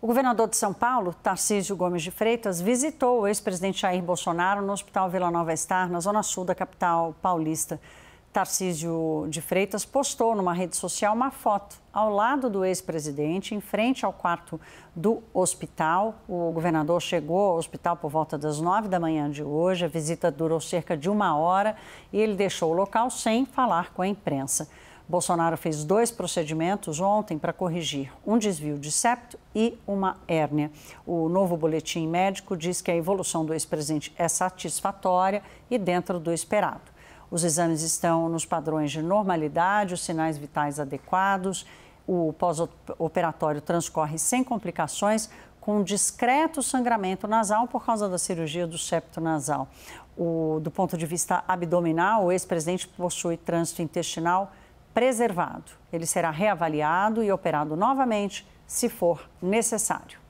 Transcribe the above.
O governador de São Paulo, Tarcísio Gomes de Freitas, visitou o ex-presidente Jair Bolsonaro no Hospital Vila Nova Estar, na zona sul da capital paulista. Tarcísio de Freitas postou numa rede social uma foto ao lado do ex-presidente, em frente ao quarto do hospital. O governador chegou ao hospital por volta das nove da manhã de hoje. A visita durou cerca de uma hora e ele deixou o local sem falar com a imprensa. Bolsonaro fez dois procedimentos ontem para corrigir um desvio de septo e uma hérnia. O novo boletim médico diz que a evolução do ex-presidente é satisfatória e dentro do esperado. Os exames estão nos padrões de normalidade, os sinais vitais adequados, o pós-operatório transcorre sem complicações, com um discreto sangramento nasal por causa da cirurgia do septo nasal. O, do ponto de vista abdominal, o ex-presidente possui trânsito intestinal preservado. Ele será reavaliado e operado novamente se for necessário.